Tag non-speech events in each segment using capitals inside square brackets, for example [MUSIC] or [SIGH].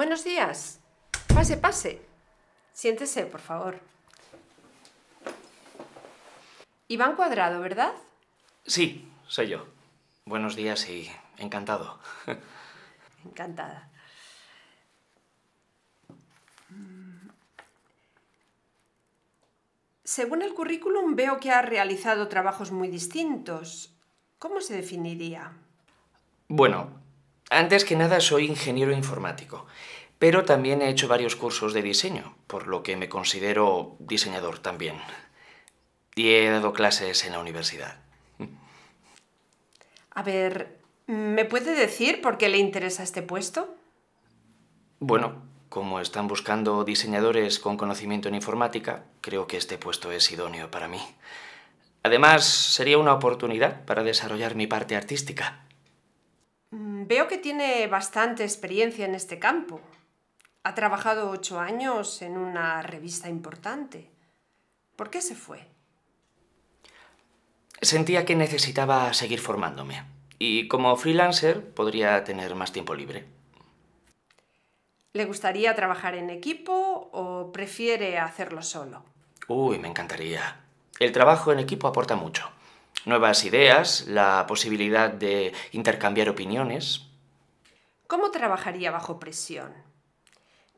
Buenos días. Pase, pase. Siéntese, por favor. Iván Cuadrado, ¿verdad? Sí, soy yo. Buenos días y encantado. Encantada. Según el currículum veo que ha realizado trabajos muy distintos. ¿Cómo se definiría? Bueno, antes que nada soy ingeniero informático, pero también he hecho varios cursos de diseño, por lo que me considero diseñador también. Y he dado clases en la universidad. A ver, ¿me puede decir por qué le interesa este puesto? Bueno, como están buscando diseñadores con conocimiento en informática, creo que este puesto es idóneo para mí. Además, sería una oportunidad para desarrollar mi parte artística. Mm, veo que tiene bastante experiencia en este campo. Ha trabajado ocho años en una revista importante. ¿Por qué se fue? Sentía que necesitaba seguir formándome. Y como freelancer podría tener más tiempo libre. ¿Le gustaría trabajar en equipo o prefiere hacerlo solo? Uy, me encantaría. El trabajo en equipo aporta mucho nuevas ideas, la posibilidad de intercambiar opiniones. ¿Cómo trabajaría bajo presión?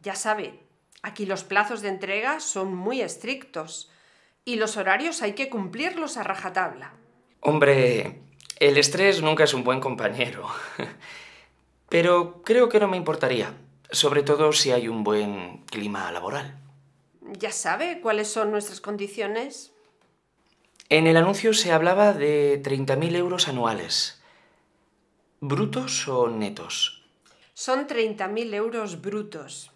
Ya sabe, aquí los plazos de entrega son muy estrictos y los horarios hay que cumplirlos a rajatabla. Hombre, el estrés nunca es un buen compañero. [LAUGHS] Pero creo que no me importaría, sobre todo si hay un buen clima laboral. ¿Ya sabe cuáles son nuestras condiciones? En el anuncio se hablaba de 30.000 euros anuales. ¿Brutos o netos? Son 30.000 euros brutos.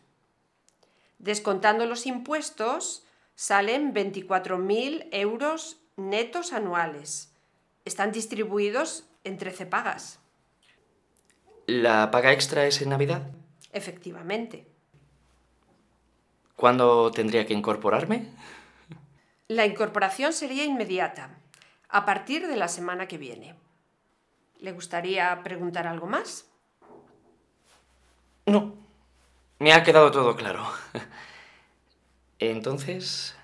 Descontando los impuestos, salen 24.000 euros netos anuales. Están distribuidos en 13 pagas. ¿La paga extra es en Navidad? Efectivamente. ¿Cuándo tendría que incorporarme? La incorporación sería inmediata, a partir de la semana que viene. ¿Le gustaría preguntar algo más? No. Me ha quedado todo claro. Entonces...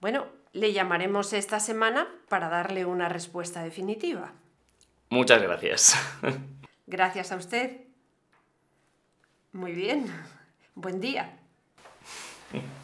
Bueno, le llamaremos esta semana para darle una respuesta definitiva. Muchas gracias. Gracias a usted. Muy bien. Buen día. [LAUGHS]